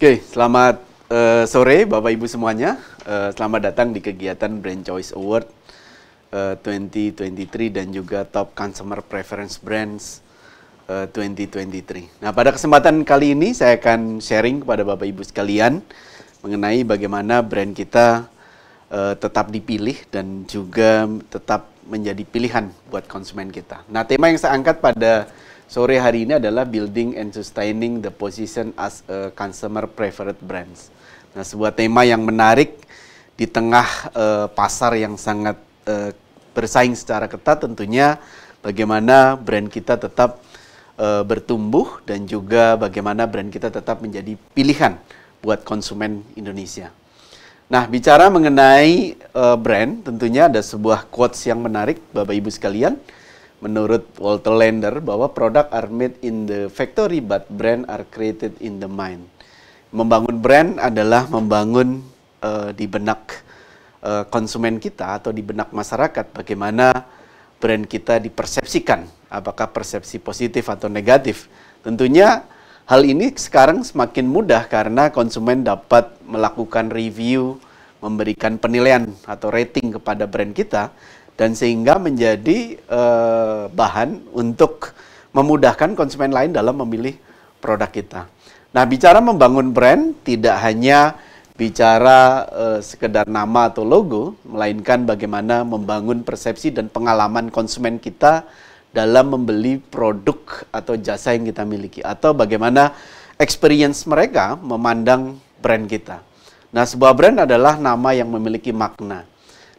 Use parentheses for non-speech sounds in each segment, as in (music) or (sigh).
Oke, okay, selamat uh, sore Bapak Ibu semuanya. Uh, selamat datang di kegiatan Brand Choice Award uh, eh, 2023 dan juga Top Consumer Preference Brands uh, 2023. Nah, pada kesempatan kali ini saya akan sharing kepada Bapak Ibu sekalian mengenai bagaimana brand kita uh, tetap dipilih dan juga tetap menjadi pilihan buat konsumen kita. Nah, tema yang saya angkat pada sore hari ini adalah building and sustaining the position as a consumer preferred brands. Nah, sebuah tema yang menarik di tengah uh, pasar yang sangat uh, bersaing secara ketat tentunya bagaimana brand kita tetap uh, bertumbuh dan juga bagaimana brand kita tetap menjadi pilihan buat konsumen Indonesia. Nah, bicara mengenai uh, brand, tentunya ada sebuah quotes yang menarik Bapak Ibu sekalian menurut Walter Lander bahwa produk are made in the factory but brand are created in the mind. Membangun brand adalah membangun uh, di benak uh, konsumen kita atau di benak masyarakat bagaimana brand kita dipersepsikan, apakah persepsi positif atau negatif. Tentunya hal ini sekarang semakin mudah karena konsumen dapat melakukan review, memberikan penilaian atau rating kepada brand kita dan sehingga menjadi uh, bahan untuk memudahkan konsumen lain dalam memilih produk kita. Nah, bicara membangun brand tidak hanya bicara uh, sekedar nama atau logo, melainkan bagaimana membangun persepsi dan pengalaman konsumen kita dalam membeli produk atau jasa yang kita miliki atau bagaimana experience mereka memandang brand kita. Nah, sebuah brand adalah nama yang memiliki makna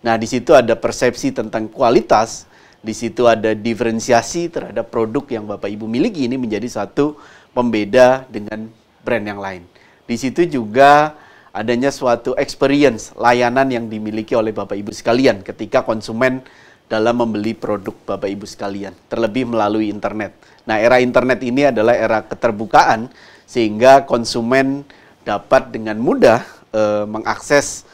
Nah, di situ ada persepsi tentang kualitas, di situ ada diferensiasi terhadap produk yang Bapak Ibu miliki ini menjadi satu pembeda dengan brand yang lain. Di situ juga adanya suatu experience layanan yang dimiliki oleh Bapak Ibu sekalian ketika konsumen dalam membeli produk Bapak Ibu sekalian, terlebih melalui internet. Nah, era internet ini adalah era keterbukaan sehingga konsumen dapat dengan mudah e, mengakses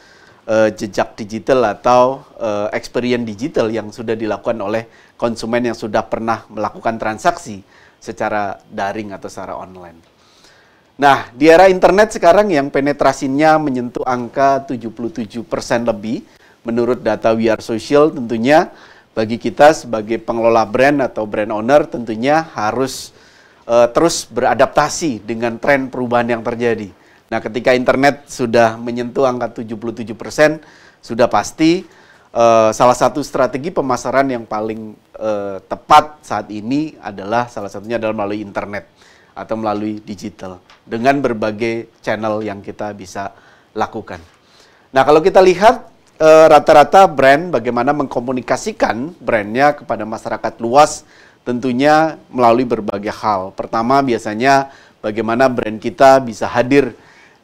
uh, jejak digital atau uh, experience digital yang sudah dilakukan oleh konsumen yang sudah pernah melakukan transaksi secara daring atau secara online. Nah, di era internet sekarang yang penetrasinya menyentuh angka 77% lebih menurut data We Are Social tentunya bagi kita sebagai pengelola brand atau brand owner tentunya harus uh, terus beradaptasi dengan tren perubahan yang terjadi Nah, ketika internet sudah menyentuh angka 77%, sudah pasti uh, salah satu strategi pemasaran yang paling uh, tepat saat ini adalah salah satunya adalah melalui internet atau melalui digital dengan berbagai channel yang kita bisa lakukan. Nah, kalau kita lihat eh, rata-rata uh, brand bagaimana mengkomunikasikan brandnya kepada masyarakat luas tentunya melalui berbagai hal. Pertama biasanya bagaimana brand kita bisa hadir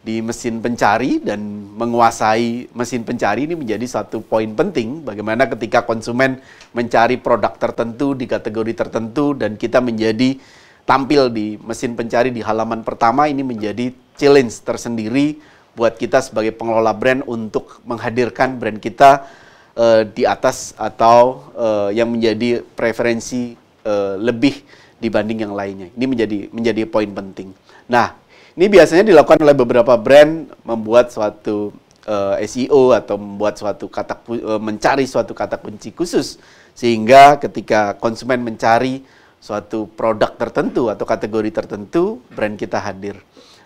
di mesin pencari dan menguasai mesin pencari ini menjadi satu poin penting bagaimana ketika konsumen mencari produk tertentu di kategori tertentu dan kita menjadi tampil di mesin pencari di halaman pertama ini menjadi challenge tersendiri buat kita sebagai pengelola brand untuk menghadirkan brand kita uh, di atas atau uh, yang menjadi preferensi uh, lebih dibanding yang lainnya. Ini menjadi menjadi poin penting. Nah, ini biasanya dilakukan oleh beberapa brand membuat suatu uh, eh, SEO atau membuat suatu kata uh, eh, mencari suatu kata kunci khusus sehingga ketika konsumen mencari suatu produk tertentu atau kategori tertentu brand kita hadir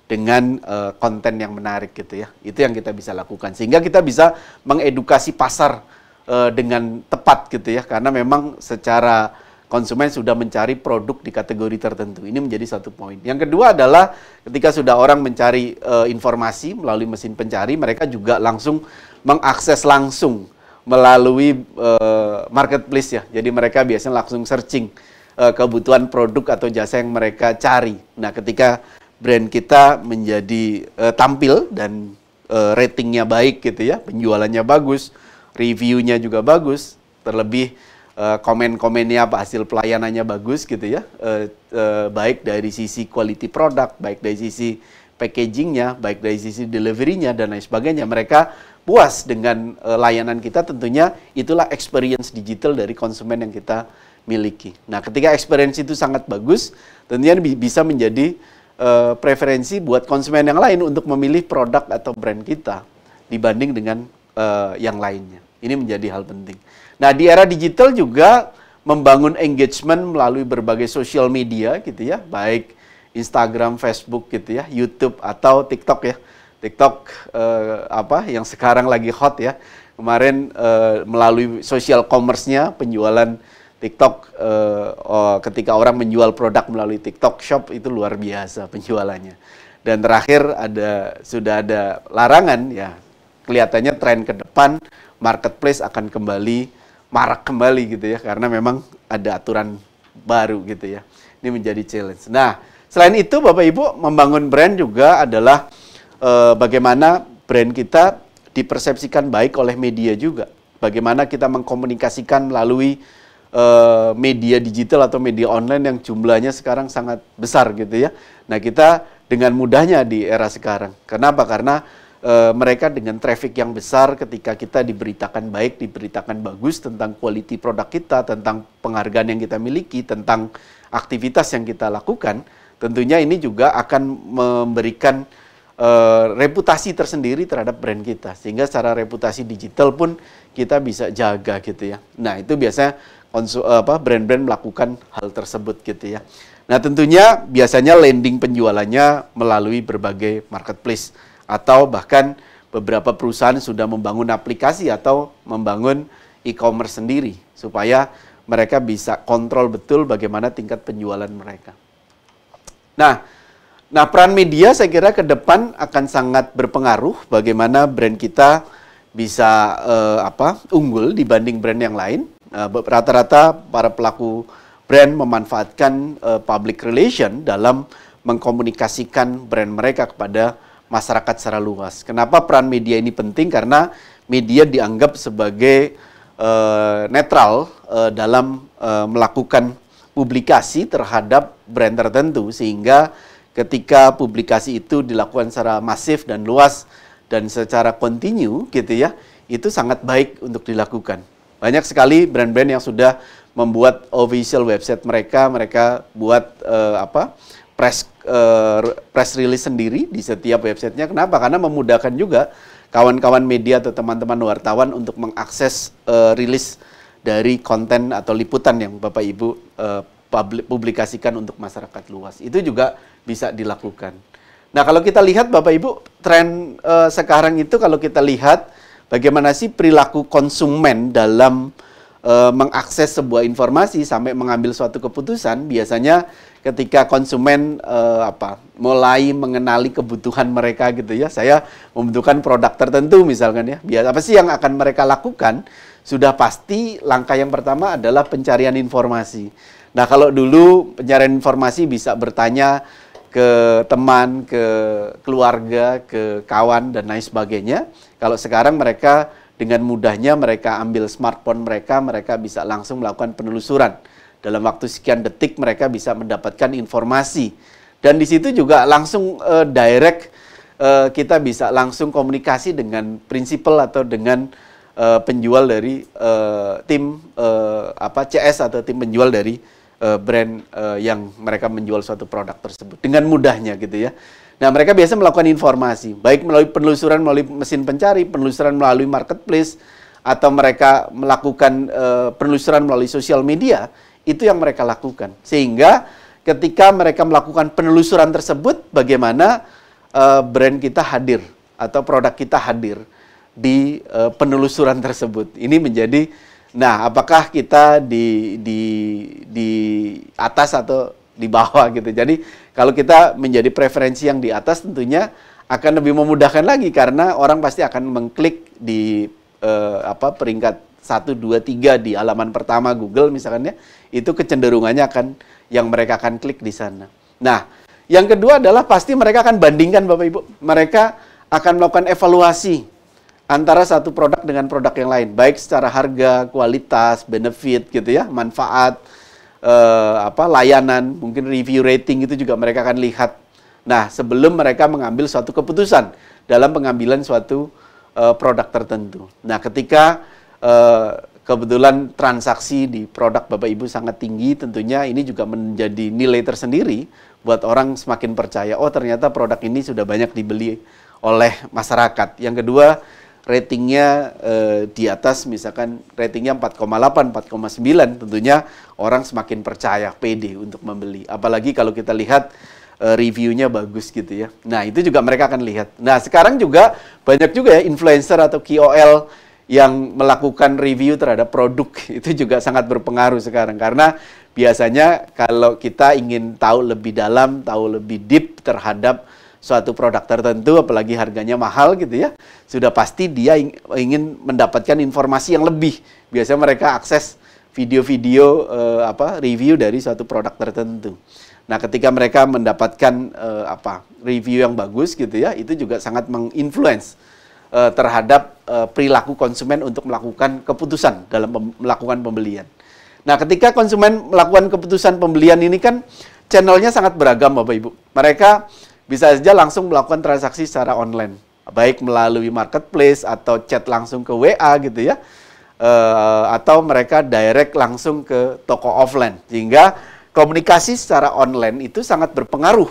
dengan uh, konten yang menarik gitu ya. Itu yang kita bisa lakukan sehingga kita bisa mengedukasi pasar uh, dengan tepat gitu ya karena memang secara konsumen sudah mencari produk di kategori tertentu. Ini menjadi satu poin. Yang kedua adalah ketika sudah orang mencari uh, informasi melalui mesin pencari, mereka juga langsung mengakses langsung melalui uh, marketplace ya. Jadi mereka biasanya langsung searching uh, kebutuhan produk atau jasa yang mereka cari. Nah, ketika brand kita menjadi uh, tampil dan uh, ratingnya baik gitu ya, penjualannya bagus, reviewnya juga bagus, terlebih Eh, komen-komennya apa hasil pelayanannya bagus gitu ya uh, uh, baik dari sisi quality product baik dari sisi packagingnya baik dari sisi deliverynya dan lain sebagainya mereka puas dengan uh, layanan kita tentunya itulah experience digital dari konsumen yang kita miliki nah ketika experience itu sangat bagus tentunya bisa menjadi uh, preferensi buat konsumen yang lain untuk memilih produk atau brand kita dibanding dengan uh, yang lainnya ini menjadi hal penting Nah, di era digital juga membangun engagement melalui berbagai social media gitu ya, baik Instagram, Facebook gitu ya, YouTube atau TikTok ya. TikTok eh, apa yang sekarang lagi hot ya. Kemarin eh, melalui social commerce-nya penjualan TikTok eh, oh, ketika orang menjual produk melalui TikTok Shop itu luar biasa penjualannya. Dan terakhir ada sudah ada larangan ya. Kelihatannya tren ke depan marketplace akan kembali marak kembali gitu ya karena memang ada aturan baru gitu ya. Ini menjadi challenge. Nah, selain itu Bapak Ibu membangun brand juga adalah e, bagaimana brand kita dipersepsikan baik oleh media juga. Bagaimana kita mengkomunikasikan melalui e, media digital atau media online yang jumlahnya sekarang sangat besar gitu ya. Nah, kita dengan mudahnya di era sekarang. Kenapa? Karena Eh, mereka dengan traffic yang besar ketika kita diberitakan baik, diberitakan bagus tentang quality produk kita, tentang penghargaan yang kita miliki, tentang aktivitas yang kita lakukan, tentunya ini juga akan memberikan uh, reputasi tersendiri terhadap brand kita. Sehingga secara reputasi digital pun kita bisa jaga gitu ya. Nah, itu biasanya konsu, apa brand-brand melakukan hal tersebut gitu ya. Nah, tentunya biasanya landing penjualannya melalui berbagai marketplace atau bahkan beberapa perusahaan sudah membangun aplikasi atau membangun e-commerce sendiri supaya mereka bisa kontrol betul bagaimana tingkat penjualan mereka. Nah, nah peran media saya kira ke depan akan sangat berpengaruh bagaimana brand kita bisa uh, apa unggul dibanding brand yang lain. Nah, rata-rata uh, para pelaku brand memanfaatkan uh, public relation dalam mengkomunikasikan brand mereka kepada masyarakat secara luas. Kenapa peran media ini penting? Karena media dianggap sebagai uh, netral uh, dalam uh, melakukan publikasi terhadap brand tertentu sehingga ketika publikasi itu dilakukan secara masif dan luas dan secara kontinu gitu ya, itu sangat baik untuk dilakukan. Banyak sekali brand-brand yang sudah membuat official website mereka, mereka buat uh, apa? press uh, press release sendiri di setiap websitenya. Kenapa? Karena memudahkan juga kawan-kawan media atau teman-teman wartawan untuk mengakses uh, eh, rilis dari konten atau liputan yang Bapak Ibu uh, publikasikan untuk masyarakat luas. Itu juga bisa dilakukan. Nah, kalau kita lihat Bapak Ibu, tren uh, sekarang itu kalau kita lihat bagaimana sih perilaku konsumen dalam uh, mengakses sebuah informasi sampai mengambil suatu keputusan, biasanya ketika konsumen uh, apa mulai mengenali kebutuhan mereka gitu ya saya membutuhkan produk tertentu misalkan ya biar apa sih yang akan mereka lakukan sudah pasti langkah yang pertama adalah pencarian informasi nah kalau dulu pencarian informasi bisa bertanya ke teman ke keluarga ke kawan dan lain sebagainya kalau sekarang mereka dengan mudahnya mereka ambil smartphone mereka mereka bisa langsung melakukan penelusuran dalam waktu sekian detik mereka bisa mendapatkan informasi dan di situ juga langsung uh, direct uh, kita bisa langsung komunikasi dengan prinsipal atau dengan uh, penjual dari uh, tim uh, apa CS atau tim penjual dari uh, brand uh, yang mereka menjual suatu produk tersebut dengan mudahnya gitu ya. Nah, mereka biasa melakukan informasi, baik melalui penelusuran melalui mesin pencari, penelusuran melalui marketplace, atau mereka melakukan uh, penelusuran melalui sosial media. Itu yang mereka lakukan. Sehingga ketika mereka melakukan penelusuran tersebut, bagaimana uh, brand kita hadir atau produk kita hadir di uh, penelusuran tersebut. Ini menjadi nah apakah kita di di di atas atau di bawah gitu. Jadi kalau kita menjadi preferensi yang di atas tentunya akan lebih memudahkan lagi karena orang pasti akan mengklik di uh, apa peringkat satu dua tiga di halaman pertama Google misalkan ya, itu kecenderungannya akan yang mereka akan klik di sana. Nah, yang kedua adalah pasti mereka akan bandingkan Bapak Ibu. Mereka akan melakukan evaluasi antara satu produk dengan produk yang lain, baik secara harga, kualitas, benefit gitu ya, manfaat, eh, apa layanan, mungkin review rating itu juga mereka akan lihat. Nah, sebelum mereka mengambil suatu keputusan dalam pengambilan suatu eh, produk tertentu. Nah, ketika Eh, kebetulan transaksi di produk Bapak Ibu sangat tinggi, tentunya ini juga menjadi nilai tersendiri buat orang semakin percaya, oh ternyata produk ini sudah banyak dibeli oleh masyarakat. Yang kedua, ratingnya eh, di atas misalkan ratingnya 4,8, 4,9 tentunya orang semakin percaya, pede untuk membeli. Apalagi kalau kita lihat eh, reviewnya bagus gitu ya. Nah itu juga mereka akan lihat. Nah sekarang juga banyak juga ya influencer atau KOL yang melakukan review terhadap produk (laughs) itu juga sangat berpengaruh sekarang karena biasanya kalau kita ingin tahu lebih dalam, tahu lebih deep terhadap suatu produk tertentu apalagi harganya mahal gitu ya, sudah pasti dia ingin mendapatkan informasi yang lebih. Biasanya mereka akses video-video eh, apa review dari suatu produk tertentu. Nah, ketika mereka mendapatkan eh, apa review yang bagus gitu ya, itu juga sangat menginfluence Eh, terhadap eh, perilaku konsumen untuk melakukan keputusan dalam melakukan pembelian. Nah, ketika konsumen melakukan keputusan pembelian ini kan channelnya sangat beragam, Bapak Ibu. Mereka bisa saja langsung melakukan transaksi secara online, baik melalui marketplace atau chat langsung ke WA gitu ya, eh, atau mereka direct langsung ke toko offline. Sehingga komunikasi secara online itu sangat berpengaruh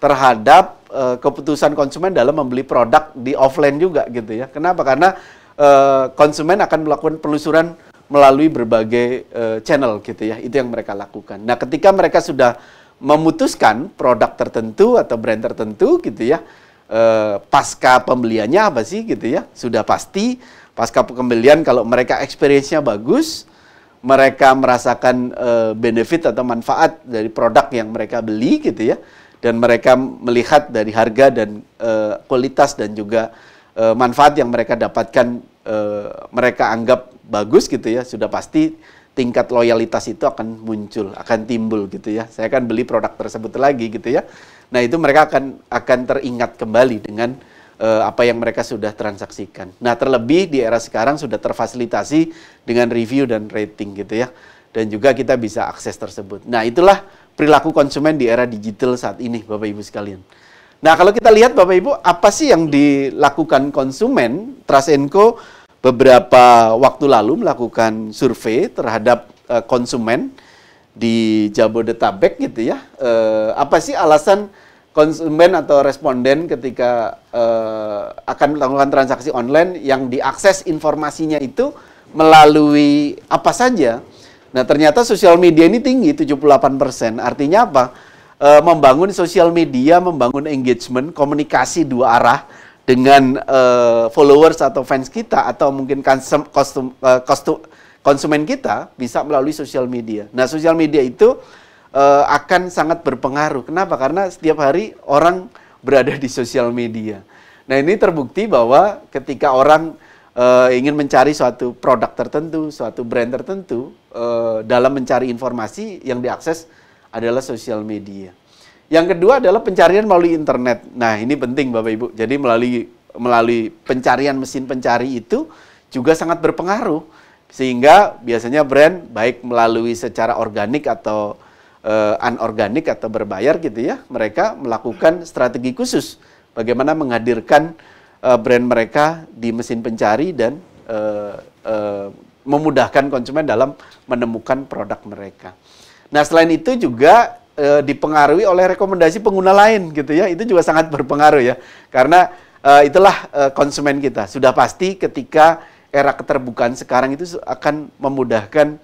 terhadap Eh, keputusan konsumen dalam membeli produk di offline juga gitu ya. Kenapa? Karena e, konsumen akan melakukan penelusuran melalui berbagai e, channel gitu ya. Itu yang mereka lakukan. Nah, ketika mereka sudah memutuskan produk tertentu atau brand tertentu gitu ya, e, pasca pembeliannya apa sih gitu ya? Sudah pasti pasca pembelian kalau mereka experience-nya bagus, mereka merasakan e, benefit atau manfaat dari produk yang mereka beli gitu ya dan mereka melihat dari harga dan uh, kualitas dan juga uh, manfaat yang mereka dapatkan uh, mereka anggap bagus gitu ya sudah pasti tingkat loyalitas itu akan muncul, akan timbul gitu ya. Saya akan beli produk tersebut lagi gitu ya. Nah, itu mereka akan akan teringat kembali dengan uh, apa yang mereka sudah transaksikan. Nah, terlebih di era sekarang sudah terfasilitasi dengan review dan rating gitu ya. Dan juga kita bisa akses tersebut. Nah, itulah perilaku konsumen di era digital saat ini, Bapak Ibu sekalian. Nah, kalau kita lihat Bapak Ibu, apa sih yang dilakukan konsumen? Trasenko beberapa waktu lalu melakukan survei terhadap uh, konsumen di Jabodetabek gitu ya. Uh, apa sih alasan konsumen atau responden ketika uh, akan melakukan transaksi online yang diakses informasinya itu melalui apa saja? Nah, ternyata sosial media ini tinggi 78%. Artinya apa? E, membangun sosial media, membangun engagement, komunikasi dua arah dengan e, followers atau fans kita atau mungkin konsum, kostum, e, kostum, konsumen kita bisa melalui sosial media. Nah, sosial media itu e, akan sangat berpengaruh. Kenapa? Karena setiap hari orang berada di sosial media. Nah, ini terbukti bahwa ketika orang uh, ingin mencari suatu produk tertentu, suatu brand tertentu, uh, dalam mencari informasi yang diakses adalah sosial media. Yang kedua adalah pencarian melalui internet. Nah, ini penting Bapak Ibu. Jadi melalui melalui pencarian mesin pencari itu juga sangat berpengaruh sehingga biasanya brand baik melalui secara organik atau uh, anorganik atau berbayar gitu ya, mereka melakukan strategi khusus bagaimana menghadirkan uh, brand mereka di mesin pencari dan uh, uh, memudahkan konsumen dalam menemukan produk mereka. Nah, selain itu juga uh, dipengaruhi oleh rekomendasi pengguna lain gitu ya. Itu juga sangat berpengaruh ya. Karena uh, itulah uh, konsumen kita. Sudah pasti ketika era keterbukaan sekarang itu akan memudahkan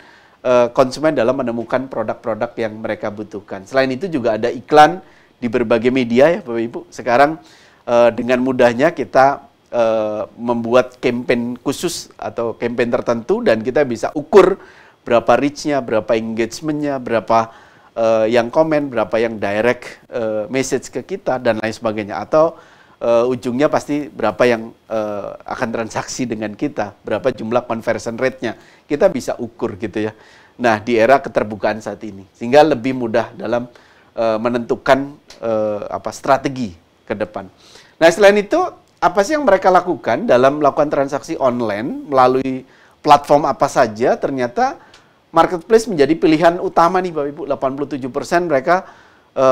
konsumen dalam menemukan produk-produk yang mereka butuhkan. Selain itu juga ada iklan di berbagai media ya Bapak Ibu. Sekarang Eh, dengan mudahnya kita uh, membuat campaign khusus atau campaign tertentu dan kita bisa ukur berapa reach-nya, berapa engagement-nya, berapa uh, yang komen, berapa yang direct uh, message ke kita dan lain sebagainya atau uh, ujungnya pasti berapa yang uh, akan transaksi dengan kita, berapa jumlah conversion rate-nya. Kita bisa ukur gitu ya. Nah, di era keterbukaan saat ini sehingga lebih mudah dalam uh, menentukan uh, apa strategi ke depan. Nah, selain itu, apa sih yang mereka lakukan dalam melakukan transaksi online melalui platform apa saja? Ternyata marketplace menjadi pilihan utama nih Bapak Ibu. 87% mereka e,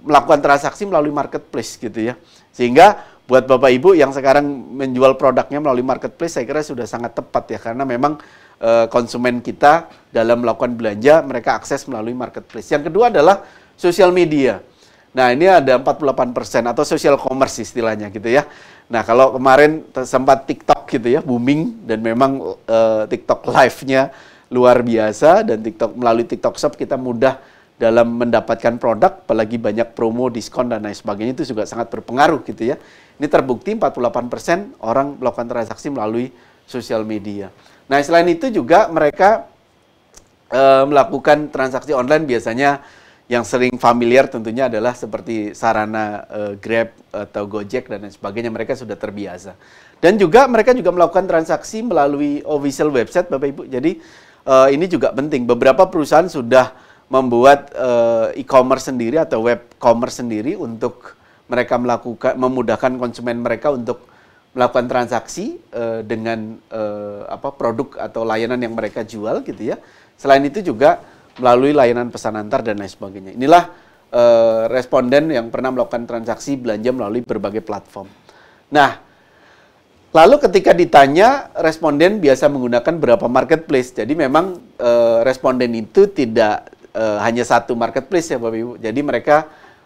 melakukan transaksi melalui marketplace gitu ya. Sehingga buat Bapak Ibu yang sekarang menjual produknya melalui marketplace saya kira sudah sangat tepat ya karena memang e, konsumen kita dalam melakukan belanja mereka akses melalui marketplace. Yang kedua adalah sosial media. Nah, ini ada 48% atau social commerce istilahnya gitu ya. Nah, kalau kemarin sempat TikTok gitu ya booming dan memang uh, TikTok live-nya luar biasa dan TikTok melalui TikTok Shop kita mudah dalam mendapatkan produk apalagi banyak promo, diskon dan lain sebagainya itu juga sangat berpengaruh gitu ya. Ini terbukti 48% orang melakukan transaksi melalui sosial media. Nah, selain itu juga mereka uh, melakukan transaksi online biasanya yang sering familiar tentunya adalah seperti sarana uh, Grab eh, atau Gojek dan lain sebagainya mereka sudah terbiasa. Dan juga mereka juga melakukan transaksi melalui official website Bapak Ibu. Jadi uh, ini juga penting. Beberapa perusahaan sudah membuat uh, e-commerce sendiri atau web commerce sendiri untuk mereka melakukan memudahkan konsumen mereka untuk melakukan transaksi uh, dengan uh, apa produk atau layanan yang mereka jual gitu ya. Selain itu juga melalui layanan pesan antar dan lain sebagainya. Inilah eh, responden yang pernah melakukan transaksi belanja melalui berbagai platform. Nah, lalu ketika ditanya, responden biasa menggunakan berapa marketplace. Jadi memang eh, responden itu tidak eh, hanya satu marketplace ya Bapak Ibu. Jadi mereka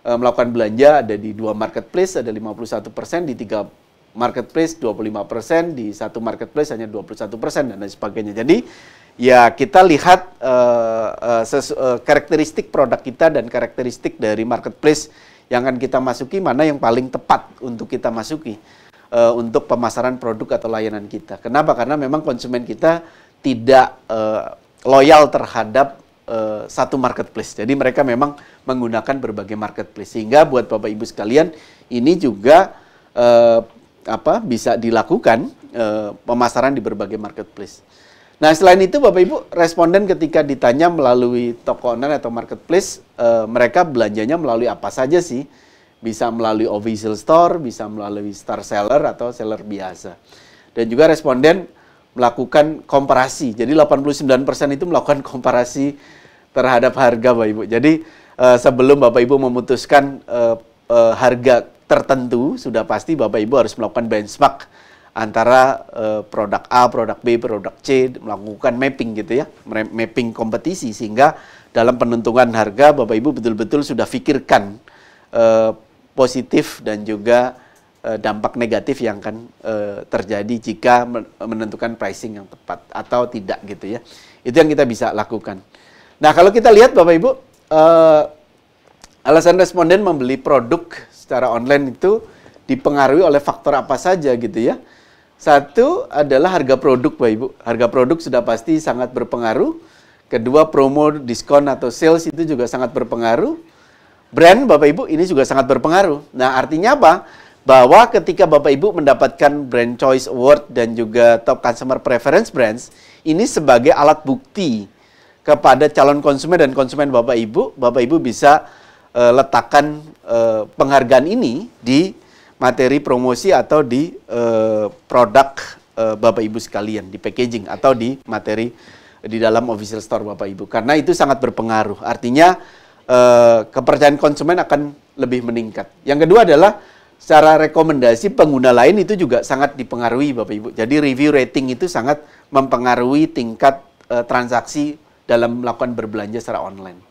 melakukan belanja ada di dua marketplace, ada 51 persen, di tiga marketplace 25 persen, di satu marketplace hanya 21 persen, dan lain sebagainya. Jadi ya kita lihat uh, uh, uh, karakteristik produk kita dan karakteristik dari marketplace yang akan kita masuki mana yang paling tepat untuk kita masuki uh, untuk pemasaran produk atau layanan kita. Kenapa? Karena memang konsumen kita tidak uh, loyal terhadap uh, satu marketplace. Jadi mereka memang menggunakan berbagai marketplace. Sehingga buat Bapak Ibu sekalian ini juga uh, apa bisa dilakukan uh, pemasaran di berbagai marketplace. Nah, selain itu Bapak Ibu, responden ketika ditanya melalui toko online atau marketplace, e, mereka belanjanya melalui apa saja sih? Bisa melalui official store, bisa melalui star seller atau seller biasa. Dan juga responden melakukan komparasi. Jadi 89% itu melakukan komparasi terhadap harga Bapak Ibu. Jadi e, sebelum Bapak Ibu memutuskan e, e, harga tertentu, sudah pasti Bapak Ibu harus melakukan benchmark antara uh, produk A, produk B, produk C melakukan mapping gitu ya, mapping kompetisi sehingga dalam penentuan harga Bapak Ibu betul-betul sudah pikirkan uh, eh, positif dan juga uh, dampak negatif yang akan uh, terjadi jika menentukan pricing yang tepat atau tidak gitu ya. Itu yang kita bisa lakukan. Nah, kalau kita lihat Bapak Ibu uh, alasan responden membeli produk secara online itu dipengaruhi oleh faktor apa saja gitu ya satu adalah harga produk, Pak Ibu. Harga produk sudah pasti sangat berpengaruh. Kedua, promo, diskon, atau sales itu juga sangat berpengaruh. Brand, Bapak Ibu, ini juga sangat berpengaruh. Nah, artinya apa? Bahwa ketika Bapak Ibu mendapatkan Brand Choice Award dan juga Top Customer Preference Brands, ini sebagai alat bukti kepada calon konsumen dan konsumen Bapak Ibu, Bapak Ibu bisa uh, letakkan uh, penghargaan ini di materi promosi atau di uh, produk uh, Bapak Ibu sekalian, di packaging atau di materi di dalam official store Bapak Ibu. Karena itu sangat berpengaruh. Artinya uh, kepercayaan konsumen akan lebih meningkat. Yang kedua adalah secara rekomendasi pengguna lain itu juga sangat dipengaruhi Bapak Ibu. Jadi review rating itu sangat mempengaruhi tingkat uh, transaksi dalam melakukan berbelanja secara online.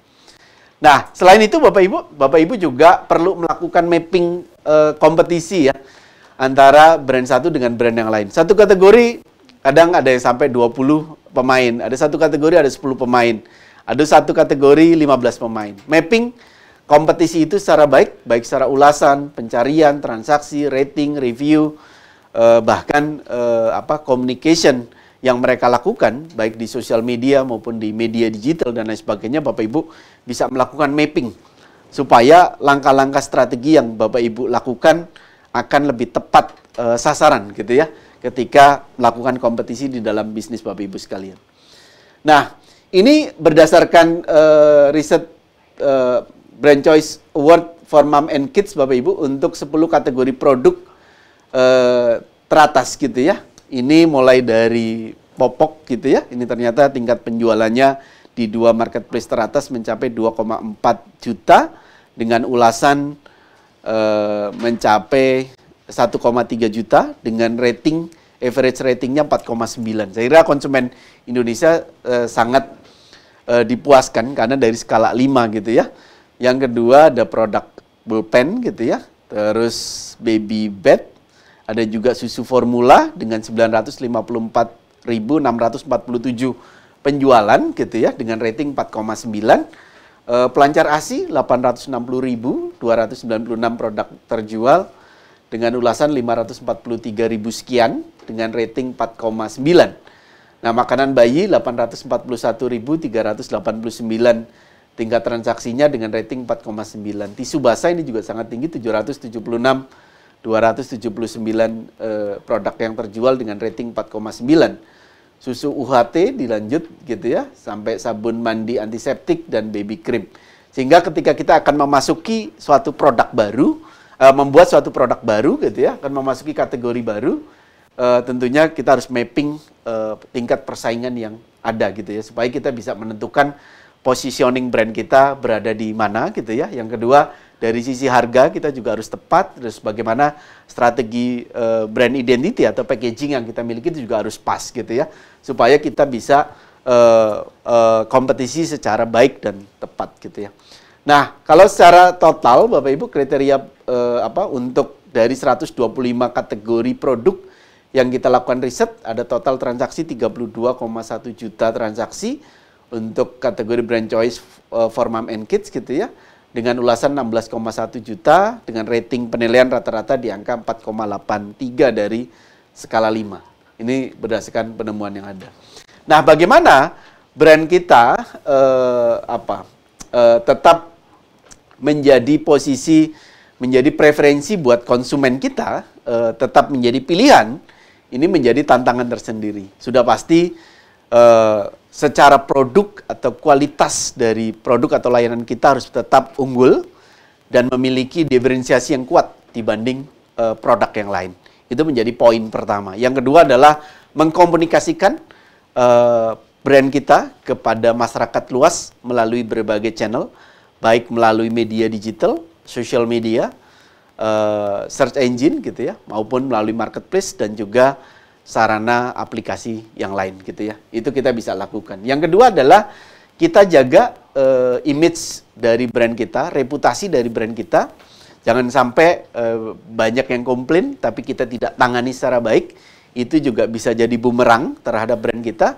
Nah, selain itu Bapak Ibu, Bapak Ibu juga perlu melakukan mapping e, kompetisi ya antara brand satu dengan brand yang lain. Satu kategori kadang ada yang sampai 20 pemain, ada satu kategori ada 10 pemain, ada satu kategori 15 pemain. Mapping kompetisi itu secara baik, baik secara ulasan, pencarian, transaksi, rating, review, e, bahkan eh, apa communication yang mereka lakukan, baik di sosial media maupun di media digital dan lain sebagainya, Bapak Ibu bisa melakukan mapping supaya langkah-langkah strategi yang Bapak Ibu lakukan akan lebih tepat e, sasaran gitu ya ketika melakukan kompetisi di dalam bisnis Bapak Ibu sekalian. Nah, ini berdasarkan e, riset e, Brand Choice Award for Mom and Kids Bapak Ibu untuk 10 kategori produk e, teratas gitu ya. Ini mulai dari popok gitu ya. Ini ternyata tingkat penjualannya di dua marketplace teratas mencapai 2,4 juta dengan ulasan e, mencapai 1,3 juta dengan rating average ratingnya 4,9. Saya kira konsumen Indonesia e, sangat e, dipuaskan karena dari skala 5 gitu ya. Yang kedua ada produk bullpen gitu ya. Terus baby bed ada juga susu formula dengan 954.647 penjualan gitu ya dengan rating 4,9. Eh, pelancar ASI 860.296 produk terjual dengan ulasan 543.000 sekian dengan rating 4,9. Nah, makanan bayi 841.389 tingkat transaksinya dengan rating 4,9. Tisu basah ini juga sangat tinggi 776 279 eh, produk yang terjual dengan rating 4,9 susu UHT dilanjut gitu ya sampai sabun mandi antiseptik dan baby cream sehingga ketika kita akan memasuki suatu produk baru eh, membuat suatu produk baru gitu ya akan memasuki kategori baru eh, tentunya kita harus mapping eh, tingkat persaingan yang ada gitu ya supaya kita bisa menentukan positioning brand kita berada di mana gitu ya yang kedua dari sisi harga kita juga harus tepat terus bagaimana strategi uh, brand identity atau packaging yang kita miliki itu juga harus pas gitu ya supaya kita bisa uh, uh, kompetisi secara baik dan tepat gitu ya. Nah, kalau secara total Bapak Ibu kriteria uh, apa untuk dari 125 kategori produk yang kita lakukan riset ada total transaksi 32,1 juta transaksi untuk kategori brand choice uh, for mom and kids gitu ya dengan ulasan 16,1 juta dengan rating penilaian rata-rata di angka 4,83 dari skala 5. Ini berdasarkan penemuan yang ada. Nah, bagaimana brand kita eh, apa eh, tetap menjadi posisi menjadi preferensi buat konsumen kita eh, tetap menjadi pilihan ini menjadi tantangan tersendiri. Sudah pasti eh, secara produk atau kualitas dari produk atau layanan kita harus tetap unggul dan memiliki diferensiasi yang kuat dibanding uh, produk yang lain. Itu menjadi poin pertama. Yang kedua adalah mengkomunikasikan uh, brand kita kepada masyarakat luas melalui berbagai channel, baik melalui media digital, social media, uh, search engine gitu ya, maupun melalui marketplace dan juga sarana aplikasi yang lain gitu ya. Itu kita bisa lakukan. Yang kedua adalah kita jaga uh, image dari brand kita, reputasi dari brand kita. Jangan sampai uh, banyak yang komplain tapi kita tidak tangani secara baik. Itu juga bisa jadi bumerang terhadap brand kita.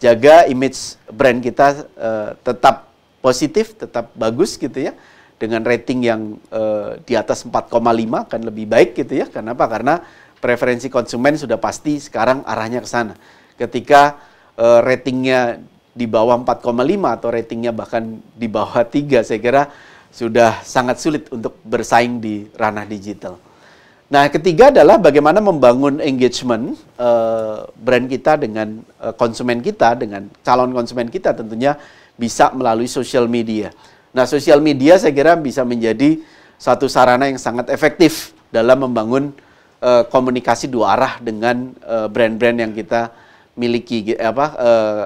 Jaga image brand kita uh, tetap positif, tetap bagus gitu ya. Dengan rating yang uh, di atas 4,5 akan lebih baik gitu ya. Kenapa? Karena preferensi konsumen sudah pasti sekarang arahnya ke sana. Ketika uh, ratingnya di bawah 4,5 atau ratingnya bahkan di bawah 3 (laughs) saya kira sudah sangat sulit untuk bersaing di ranah digital. Nah, ketiga adalah bagaimana membangun engagement uh, brand kita dengan uh, konsumen kita, dengan calon konsumen kita tentunya bisa melalui social media. Nah, social media saya kira bisa menjadi satu sarana yang sangat efektif dalam membangun Eh, komunikasi dua arah dengan eh, brand-brand yang kita miliki apa eh,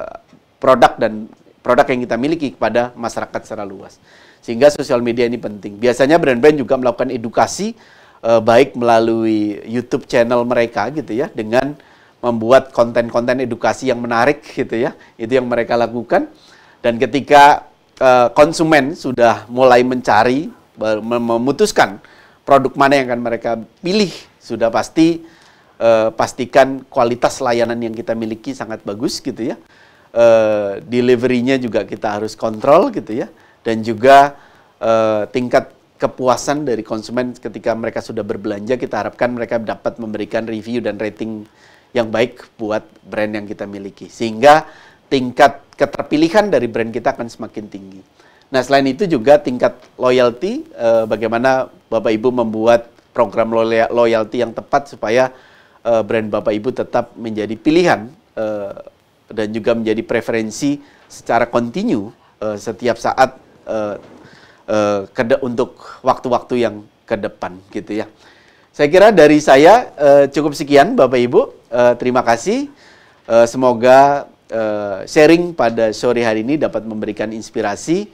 produk dan produk yang kita miliki kepada masyarakat secara luas. Sehingga sosial media ini penting. Biasanya brand-brand juga melakukan edukasi baik melalui YouTube channel mereka gitu ya dengan membuat konten-konten edukasi yang menarik gitu ya. Itu yang mereka lakukan. Dan ketika konsumen sudah mulai mencari memutuskan produk mana yang akan mereka pilih sudah pasti eh, pastikan kualitas layanan yang kita miliki sangat bagus gitu ya. Eh, delivery juga kita harus kontrol gitu ya. Dan juga eh, tingkat kepuasan dari konsumen ketika mereka sudah berbelanja kita harapkan mereka dapat memberikan review dan rating yang baik buat brand yang kita miliki sehingga tingkat keterpilihan dari brand kita akan semakin tinggi. Nah selain itu juga tingkat loyalty eh, bagaimana bapak ibu membuat program loyalty yang tepat supaya uh, brand Bapak Ibu tetap menjadi pilihan uh, dan juga menjadi preferensi secara kontinu uh, eh, setiap saat uh, uh, untuk waktu-waktu yang ke depan gitu ya. Saya kira dari saya uh, cukup sekian Bapak Ibu. Uh, terima kasih. Uh, semoga uh, sharing pada sore hari ini dapat memberikan inspirasi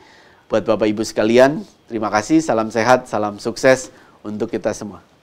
buat Bapak Ibu sekalian. Terima kasih. Salam sehat, salam sukses untuk kita semua.